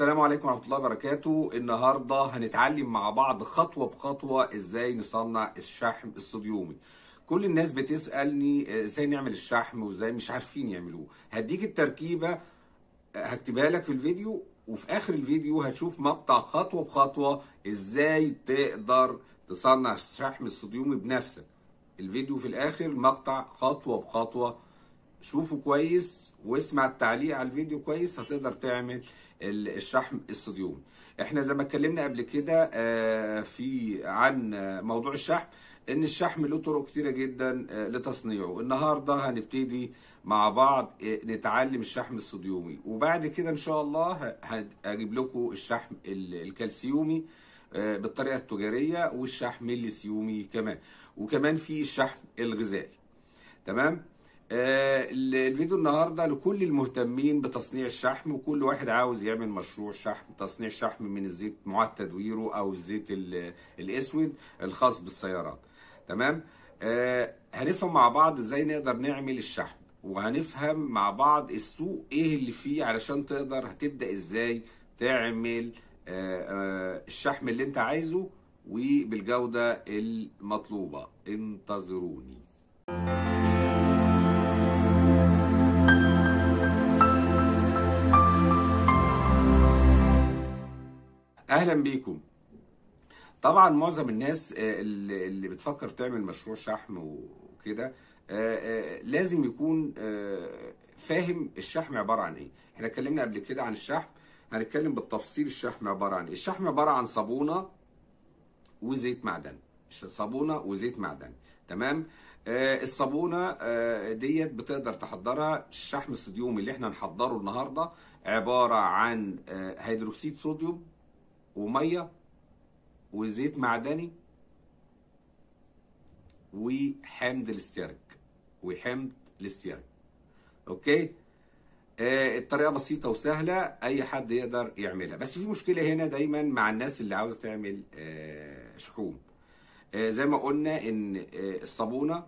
السلام عليكم ورحمه الله وبركاته النهارده هنتعلم مع بعض خطوه بخطوه ازاي نصنع الشحم الصوديومي كل الناس بتسالني آه، ازاي نعمل الشحم وازاي مش عارفين يعملوه هديك التركيبه آه، هكتبها لك في الفيديو وفي اخر الفيديو هتشوف مقطع خطوه بخطوه ازاي تقدر تصنع الشحم الصوديومي بنفسك الفيديو في الاخر مقطع خطوه بخطوه شوفوا كويس واسمع التعليق على الفيديو كويس هتقدر تعمل الشحم الصديومي احنا زي ما اتكلمنا قبل كده آه، في عن موضوع الشحم ان الشحم له طرق كتيره جدا آه، لتصنيعه النهارده هنبتدي مع بعض آه، نتعلم الشحم الصديومي وبعد كده ان شاء الله هجيب لكم الشحم الكالسيومي بالطريقه التجاريه والشحم الليسيومي كمان وكمان في الشحم الغذائي تمام آه، الفيديو النهارده لكل المهتمين بتصنيع الشحم وكل واحد عاوز يعمل مشروع شحم تصنيع شحم من الزيت معاد تدويره او الزيت الاسود الخاص بالسيارات تمام آه، هنفهم مع بعض ازاي نقدر نعمل الشحم وهنفهم مع بعض السوق ايه اللي فيه علشان تقدر هتبدا ازاي تعمل آه، الشحم اللي انت عايزه وبالجوده المطلوبه انتظروني اهلا بيكم طبعا معظم الناس آه، اللي بتفكر تعمل مشروع شحم وكده آه، آه، لازم يكون فاهم الشحم عباره عن ايه احنا اتكلمنا قبل كده عن الشحم هنتكلم بالتفصيل الشحم عباره عن ايه الشحم عباره عن صابونه وزيت معدن صابونه وزيت معدن تمام آه الصابونه آه ديت بتقدر تحضرها الشحم الصوديوم اللي احنا نحضره النهارده عباره عن آه هيدروكسيد صوديوم وميه وزيت معدني وحمض الاستيرك وحمض الاستيرك اوكي آه الطريقه بسيطه وسهله اي حد يقدر يعملها بس في مشكله هنا دايما مع الناس اللي عاوزه تعمل آه شحوم آه زي ما قلنا ان آه الصابونه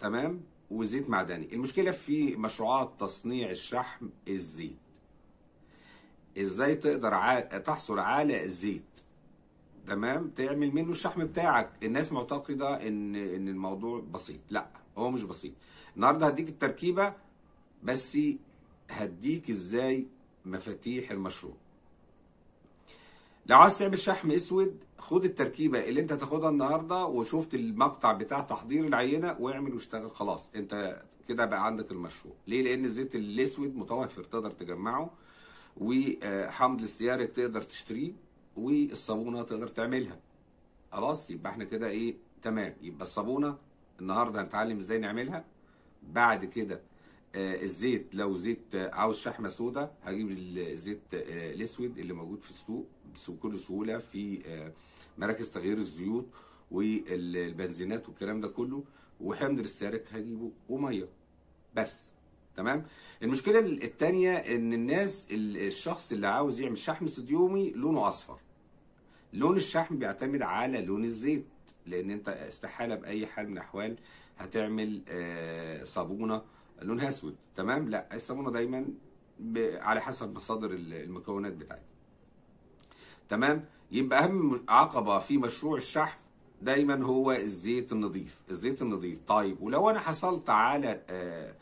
تمام وزيت معدني المشكله في مشروعات تصنيع الشحم الزيت ازاي تقدر ع... تحصل على الزيت تمام تعمل منه الشحم بتاعك الناس معتقده ان ان الموضوع بسيط لا هو مش بسيط النهارده هديك التركيبه بس هديك ازاي مفاتيح المشروع لو عايز تعمل شحم اسود خد التركيبه اللي انت هتاخدها النهارده وشفت المقطع بتاع تحضير العينه واعمل واشتغل خلاص انت كده بقى عندك المشروع ليه لان الزيت الاسود متوفر تقدر تجمعه وحمض الاستيارك تقدر تشتريه والصابونه تقدر تعملها خلاص يبقى احنا كده ايه تمام يبقى الصابونه النهارده هنتعلم ازاي نعملها بعد كده آه الزيت لو زيت آه، عاوز شحمه سودا هجيب الزيت آه الاسود اللي موجود في السوق بكل سهوله في آه، مراكز تغيير الزيوت والبنزينات والكلام ده كله وحمض السيارك هجيبه وميه بس تمام المشكله الثانيه ان الناس الشخص اللي عاوز يعمل شحم صديومي لونه اصفر لون الشحم بيعتمد على لون الزيت لان انت استحاله باي حال من الاحوال هتعمل آه، صابونه لونها اسود تمام لا الصابونه دايما على حسب مصادر المكونات بتاعتها تمام يبقى اهم عقبه في مشروع الشحم دايما هو الزيت النظيف الزيت النظيف طيب ولو انا حصلت على آه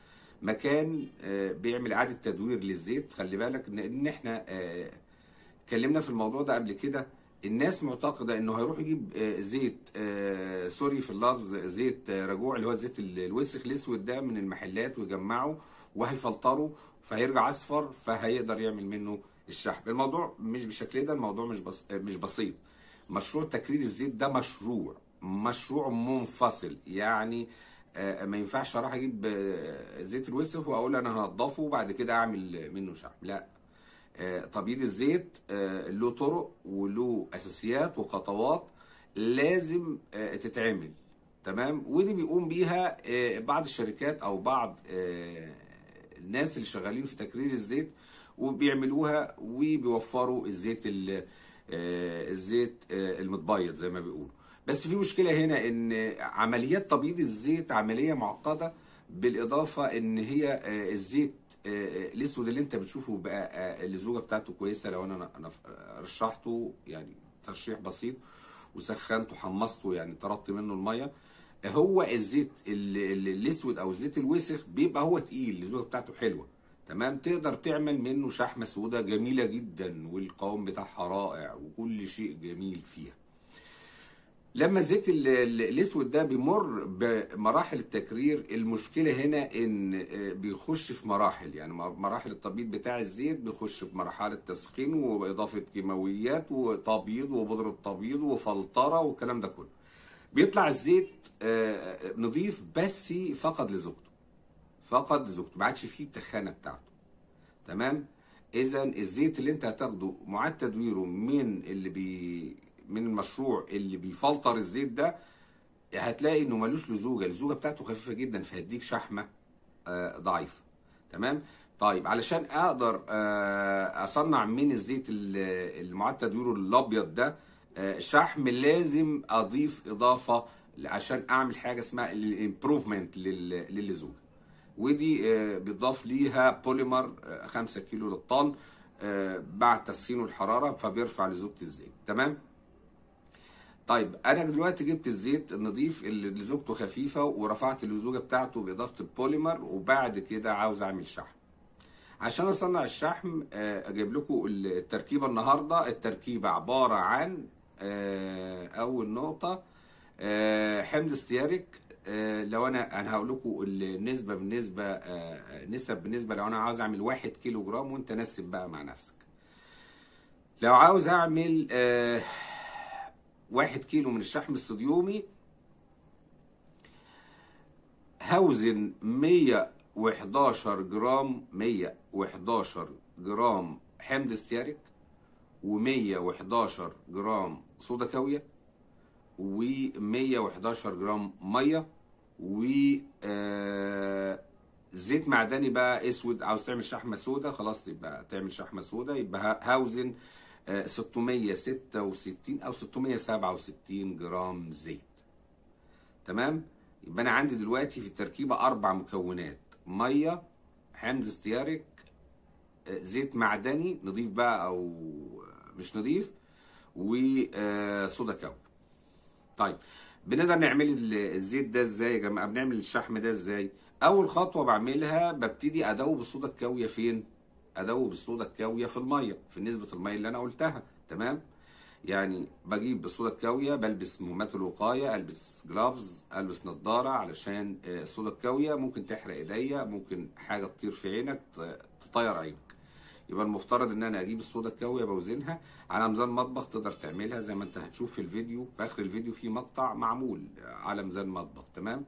مكان آه، بيعمل اعاده تدوير للزيت خلي بالك ان احنا آه، اتكلمنا في الموضوع ده قبل كده الناس معتقده انه هيروح يجيب آه، زيت سوري في اللفظ زيت رجوع اللي هو الزيت الوسخ الاسود ده من المحلات ويجمعه وهيفلتره فهيرجع اصفر فهيقدر يعمل منه الشحم الموضوع مش بالشكل ده الموضوع مش بس مش بسيط مشروع تكرير الزيت ده مشروع مشروع منفصل يعني آه، آه، ما ينفعش اروح اجيب آه، زيت الوسخ واقول انا هنضفه وبعد كده اعمل منه شعر لا تبييض الزيت له طرق وله اساسيات وخطوات لازم تتعمل تمام ودي بيقوم بيها بعض الشركات او بعض الناس اللي شغالين في تكرير الزيت وبيعملوها وبيوفروا الزيت الزيت المتبيض زي ما بيقولوا بس في مشكله هنا ان عمليات تبييض الزيت عمليه معقده بالاضافه ان هي آه، الزيت آه، آه، الاسود اللي انت بتشوفه بقى اللزوجه بتاعته كويسه لو انا رشحته يعني ترشيح بسيط وسخنته حمصته يعني طردت منه الميه هو الزيت الاسود او الزيت الوسخ بيبقى هو تقيل اللزوجه بتاعته حلوه تمام تقدر تعمل منه شحمه سودة جميله جدا والقوام بتاعها رائع وكل شيء جميل فيها لما الزيت الاسود ده بيمر بمراحل التكرير المشكله هنا ان آه، بيخش في مراحل يعني مراحل التبييض بتاع الزيت بيخش في مرحله تسخين واضافه كيماويات وتبييض وبودره تبييض وفلتره والكلام ده كله بيطلع الزيت آه، آه، نظيف بس فقد لزوجته فقد لزوجته ما عادش فيه التخانه بتاعته تمام اذا الزيت اللي انت هتاخده معاد تدويره من اللي بي من المشروع اللي بيفلتر الزيت ده هتلاقي انه ملوش لزوجه اللزوجه بتاعته خفيفه جدا فهديك شحمه آه، ضعيفه تمام طيب علشان اقدر آه، اصنع من الزيت المعاد تدويره الابيض ده آه، شحم لازم اضيف اضافه عشان اعمل حاجه اسمها الامبروفمنت للزوجه ودي بيضاف ليها بوليمر 5 كيلو للطن بعد تسخينه الحراره فبيرفع لزوجه الزيت تمام طيب انا دلوقتي جبت الزيت النظيف اللي لزوجته خفيفه ورفعت اللزوجه بتاعته باضافه البوليمر وبعد كده عاوز اعمل شحم عشان اصنع الشحم آه، اجيب لكم التركيبه النهارده التركيبه عباره عن آه، اول نقطه آه، حمض استياريك لو انا انا هقول لكم النسبه بالنسبه نسب بالنسبه لو انا عاوز اعمل 1 كيلو جرام وانت نسب بقى مع نفسك لو عاوز اعمل واحد كيلو من الشحم الصوديومي هوزن 111 جرام 111 جرام حمض ستياريك و111 جرام صودا كاويه و111 جرام ميه و آه، زيت معدني بقى اسود عاوز تعمل شحمه سودا خلاص يبقى تعمل شحمه سودا يبقى هاوزن 666 او 667 جرام زيت تمام يبقى انا عندي دلوقتي في التركيبه اربع مكونات ميه حمض استياريك آه، زيت معدني نضيف بقى او مش نضيف وصودا آه، كاو طيب بنقدر نعمل الزيت ده ازاي يا جماعه بنعمل الشحم ده ازاي اول خطوه بعملها ببتدي ادوب الصودا الكاويه فين ادوب الصودا الكاويه في الميه في نسبه الميه اللي انا قلتها تمام يعني بجيب الصودا الكاويه بلبس مهمات الوقايه البس جلافز البس نظاره علشان الصودا آه، الكاويه ممكن تحرق ايديا ممكن حاجه تطير في عينك تطير عينك يبقى المفترض ان انا اجيب الصودا الكاويه بوزنها على ميزان مطبخ تقدر تعملها زي ما انت هتشوف في الفيديو في اخر الفيديو في مقطع معمول على ميزان مطبخ تمام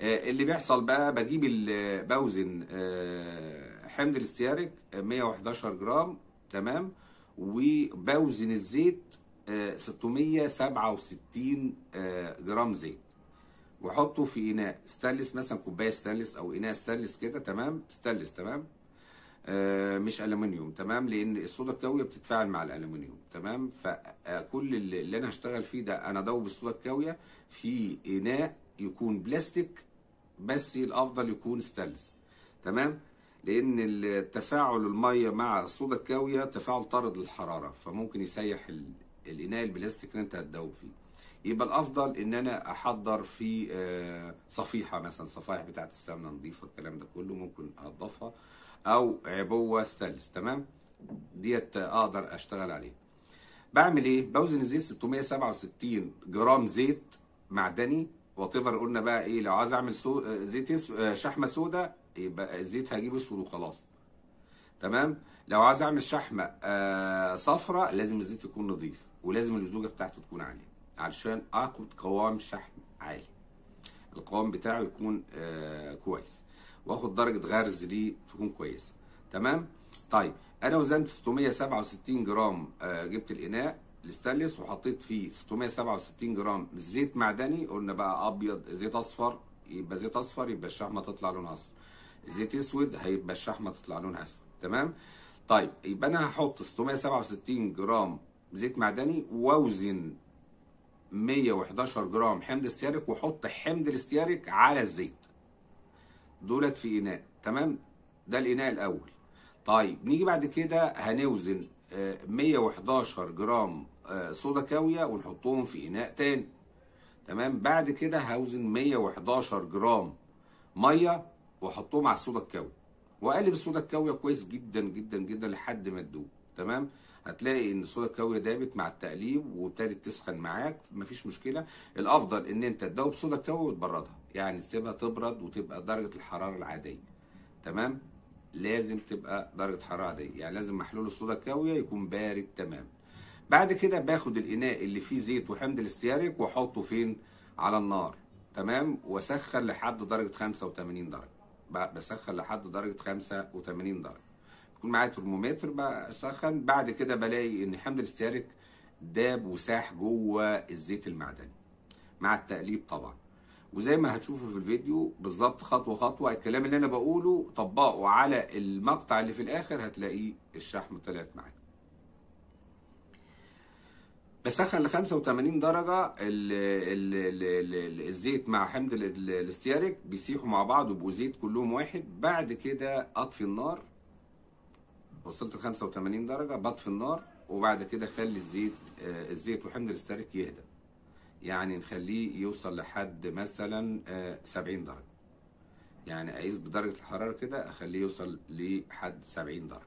آه، اللي بيحصل بقى بجيب بوزن آه حمض الاستيارك 111 آه، جرام تمام وبوزن الزيت 667 آه، آه، جرام زيت واحطه في اناء ستانلس مثلا كوبايه ستانلس او اناء ستانلس كده تمام ستانلس تمام مش الومنيوم تمام لان الصودا الكاويه بتتفاعل مع الالومنيوم تمام فكل اللي انا هشتغل فيه ده انا ادوب الصودا الكاويه في اناء يكون بلاستيك بس الافضل يكون ستانلس تمام لان التفاعل الميه مع الصودا الكاويه تفاعل طارد للحراره فممكن يسيح الاناء البلاستيك اللي انت هتدوب فيه يبقى الافضل ان انا احضر في آه، صفيحه مثلا صفائح بتاعه السمنه نظيفه الكلام ده كله ممكن انضفها او عبوه ستانلس تمام ديت اقدر اشتغل عليها بعمل ايه بوزن الزيت 667 جرام زيت معدني وات ايفر قلنا بقى ايه لو عايز اعمل سو... آه، زيت يس... آه، شحمه سوداء يبقى الزيت هجيب اسود وخلاص تمام لو عايز اعمل شحمه آه صفراء لازم الزيت يكون نظيف ولازم اللزوجه بتاعته تكون عاليه علشان اخد قوام شحم عالي القوام بتاعه يكون آه كويس واخد درجه غرز ليه تكون كويسه تمام طيب انا وزنت 667 جرام آه جبت الاناء الستانلس وحطيت فيه 667 جرام زيت معدني قلنا بقى ابيض زيت اصفر يبقى زيت اصفر يبقى الشحمه تطلع لونها اصفر زيت اسود هيبقى الشحمه تطلع لونها اسود تمام طيب يبقى انا هحط 667 جرام زيت معدني واوزن 111 جرام حمض استيارك واحط حمض الاستيارك على الزيت دولت في اناء تمام ده الاناء الاول طيب نيجي بعد كده هنوزن 111 آه، جرام آه، صودا كاويه ونحطهم في اناء تاني تمام بعد كده هوزن 111 جرام ميه واحطهم على الصودا الكاويه واقلب الصودا الكاويه كويس جدا جدا جدا لحد ما تدوب تمام هتلاقي ان الصودا الكاويه دابت مع التقليب وابتدت تسخن معاك مفيش مشكله الافضل ان انت تدوب صودا كاويه وتبردها يعني تسيبها تبرد وتبقى درجه الحراره العاديه تمام لازم تبقى درجه حراره عاديه يعني لازم محلول الصودا الكاويه يكون بارد تمام بعد كده باخد الاناء اللي فيه زيت وحمض الاستياريك واحطه فين على النار تمام واسخن لحد درجه 85 درجه بسخن لحد درجه 85 درجه يكون معايا ترمومتر بسخن بعد كده بلاقي ان حمض الاستياريك داب وساح جوه الزيت المعدني مع التقليب طبعا وزي ما هتشوفوا في الفيديو بالظبط خطوه خطوه الكلام اللي انا بقوله طبقه على المقطع اللي في الاخر هتلاقيه الشحم طلعت معاك بسخن ل 85 درجه الـ الـ الـ الـ الزيت مع حمض الاستيارك بيسيحوا مع بعض ويبقوا زيت كلهم واحد بعد كده اطفي النار وصلت ل 85 درجه بطفي النار وبعد كده خلي الزيت آه، الزيت وحمض الاستيارك يهدى يعني نخليه يوصل لحد مثلا 70 آه، درجه يعني اقيس بدرجه الحراره كده اخليه يوصل لحد 70 درجه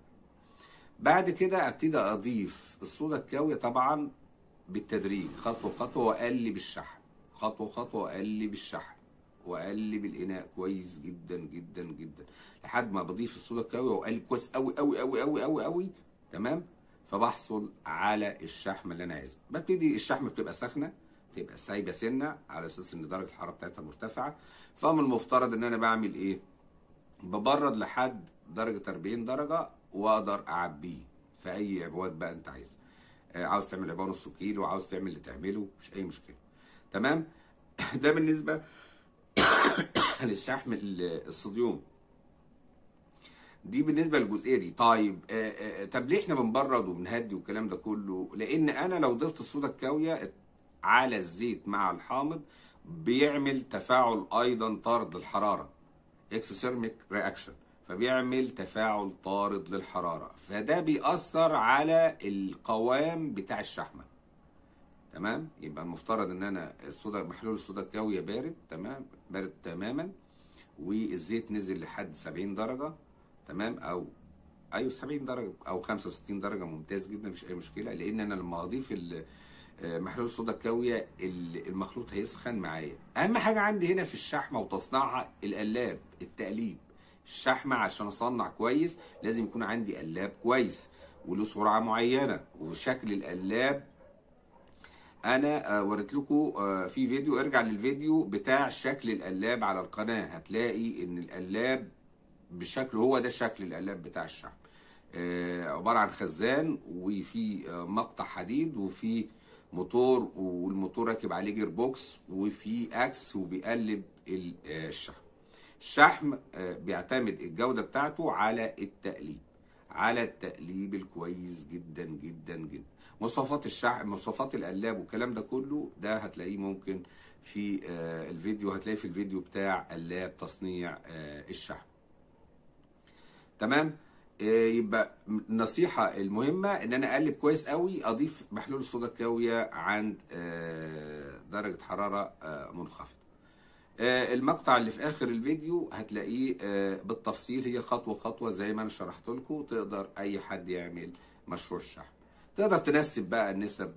بعد كده ابتدي اضيف الصودا الكاويه طبعا بالتدريج خطوه خطوه واقلب الشحم خطوه خطوه واقلب الشحم واقلب الاناء كويس جدا جدا جدا لحد ما بضيف الصودا الكاوي واقلب كويس قوي قوي قوي قوي قوي قوي تمام فبحصل على الشحم اللي انا عايزه ببتدي الشحم بتبقى سخنه بتبقى سايبه سنه على اساس ان درجه الحراره بتاعتها مرتفعه فمن المفترض ان انا بعمل ايه ببرد لحد درجه 40 درجه واقدر اعبيه في اي عبوات بقى انت عايزها آه، عاوز تعمل عباره نص كيلو عاوز تعمل اللي تعمله مش اي مشكله تمام ده بالنسبه للشحم الصديوم دي بالنسبه للجزئيه دي طيب آه، آه، طب ليه احنا بنبرد وبنهدي والكلام ده كله لان انا لو ضفت الصودا الكاويه على الزيت مع الحامض بيعمل تفاعل ايضا طرد الحراره اكسثيرميك رياكشن فبيعمل تفاعل طارد للحرارة فده بيأثر على القوام بتاع الشحمة تمام يبقى المفترض ان انا الصودا محلول الصودا الكاوية بارد تمام بارد تماما والزيت نزل لحد 70 درجة تمام او ايوه 70 درجة او 65 درجة ممتاز جدا مفيش اي مشكلة لان انا لما اضيف آه، محلول الصودا الكاوية المخلوط هيسخن معايا اهم حاجة عندي هنا في الشحمة وتصنيعها القلاب التقليب الشحمة عشان اصنع كويس لازم يكون عندي قلاب كويس وله سرعه معينه وشكل القلاب انا آه، وريت لكم آه، في فيديو ارجع للفيديو بتاع شكل القلاب على القناه هتلاقي ان القلاب بشكل هو ده شكل القلاب بتاع الشحم آه، عباره عن خزان وفي مقطع حديد وفي موتور والموتور راكب عليه جير بوكس وفي اكس وبيقلب الشحم شحم آه، بيعتمد الجودة بتاعته على التقليب على التقليب الكويس جدا جدا جدا مواصفات الشحم مواصفات القلاب والكلام ده كله ده هتلاقيه ممكن في آه، الفيديو هتلاقيه في الفيديو بتاع قلاب تصنيع آه، الشحم تمام يبقى النصيحة المهمة ان انا اقلب كويس قوي اضيف محلول الصودا الكاوية عند درجة حرارة منخفضة آه، المقطع اللي في اخر الفيديو هتلاقيه آه، بالتفصيل هي خطوه خطوه زي ما انا شرحت لكم تقدر اي حد يعمل مشروع الشحن تقدر تنسب بقى النسب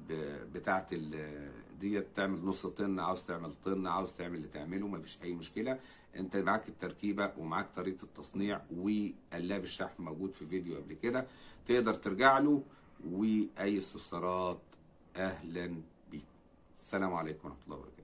بتاعه آه، ديت تعمل نص طن عاوز تعمل طن عاوز تعمل اللي تعمله مفيش اي مشكله انت معاك التركيبه ومعاك طريقه التصنيع وقلاب الشحن موجود في فيديو قبل كده تقدر ترجع له واي استفسارات اهلا بيك السلام عليكم ورحمه الله وبركاته